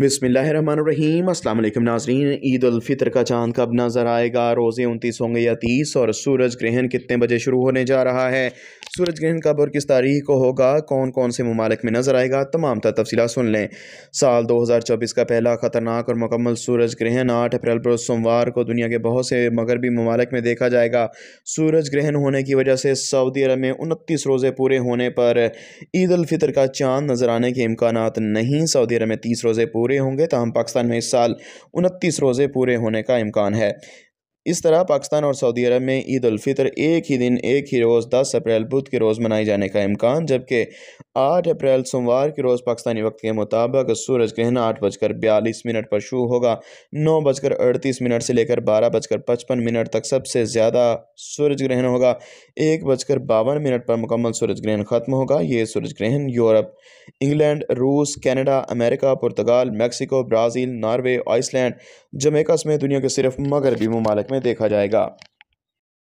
बसमीम अल्लाम नाजरीन ईदालफ़ितर का चांद कब नज़र आएगा रोज़े उनतीस होंगे या तीस और सूरज ग्रहण कितने बजे शुरू होने जा रहा है सूरज ग्रहण कब और किस तारीख को होगा कौन कौन से ममालिक में नज़र आएगा तमाम तफसी सुन लें साल दो हज़ार चौबीस का पहला ख़तरनाक और मुकम्मल सूरज ग्रहण आठ अप्रैल पर सोमवार को दुनिया के बहुत से मगरबी ममालिक में देखा जाएगा सूरज ग्रहण होने की वजह से सऊदी अरब में उनतीस रोज़े पूरे होने पर ईदालफ़ितर का चांद नज़र आने के इम्कान नहीं सऊदी अरब में तीस रोज़े पूरे पूरे होंगे तहम तो पाकिस्तान में इस साल उनतीस रोज़े पूरे होने का इम्कान है इस तरह पाकिस्तान और सऊदी अरब में ईद उलफ़ितर एक ही दिन एक ही रोज़ दस अप्रैल बुध के रोज़ मनाए जाने का इम्कान जबकि आठ अप्रैल सोमवार के रोज़ पाकिस्तानी वक्त के मुताबिक सूरज ग्रहण आठ बजकर बयालीस मिनट पर शुरू होगा नौ बजकर अड़तीस मिनट से लेकर बारह बजकर पचपन मिनट तक सबसे ज़्यादा सूरज ग्रहण होगा एक बजकर बावन मिनट पर मुकम्मल सूरज ग्रहण ख़त्म होगा ये सूरज ग्रहण यूरोप इंग्लैंड रूस कैनेडा अमेरिका पुर्तगाल Mexico Brazil Norway Iceland Jamaica समेत दुनिया के सिर्फ मगरबी ममालक में देखा जाएगा